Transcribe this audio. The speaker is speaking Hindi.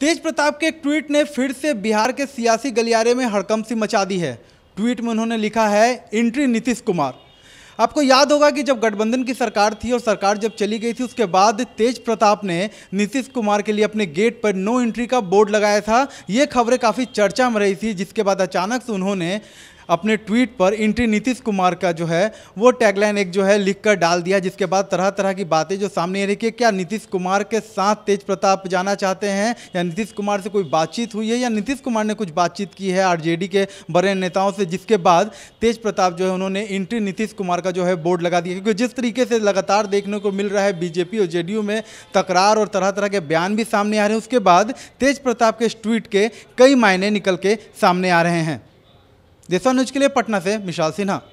तेज प्रताप के एक ट्वीट ने फिर से बिहार के सियासी गलियारे में हड़कम सी मचा दी है ट्वीट में उन्होंने लिखा है एंट्री नीतीश कुमार आपको याद होगा कि जब गठबंधन की सरकार थी और सरकार जब चली गई थी उसके बाद तेज प्रताप ने नीतीश कुमार के लिए अपने गेट पर नो एंट्री का बोर्ड लगाया था ये खबरें काफ़ी चर्चा में रही थी जिसके बाद अचानक से उन्होंने अपने ट्वीट पर इंट्री नीतीश कुमार का जो है वो टैगलाइन एक जो है लिख कर डाल दिया जिसके बाद तरह तरह की बातें जो सामने आ रही कि क्या नीतीश कुमार के साथ तेज प्रताप जाना चाहते हैं या नीतीश कुमार से कोई बातचीत हुई है या नीतीश कुमार ने कुछ बातचीत की है आरजेडी के बड़े नेताओं से जिसके बाद तेज प्रताप जो है उन्होंने इंट्री नीतीश कुमार का जो है बोर्ड लगा दिया क्योंकि जिस तरीके से लगातार देखने को मिल रहा है बीजेपी और जे में तकरार और तरह तरह के बयान भी सामने आ रहे हैं उसके बाद तेज प्रताप के इस ट्वीट के कई मायने निकल के सामने आ रहे हैं देशानुज के लिए पटना से मिशाल सिन्हा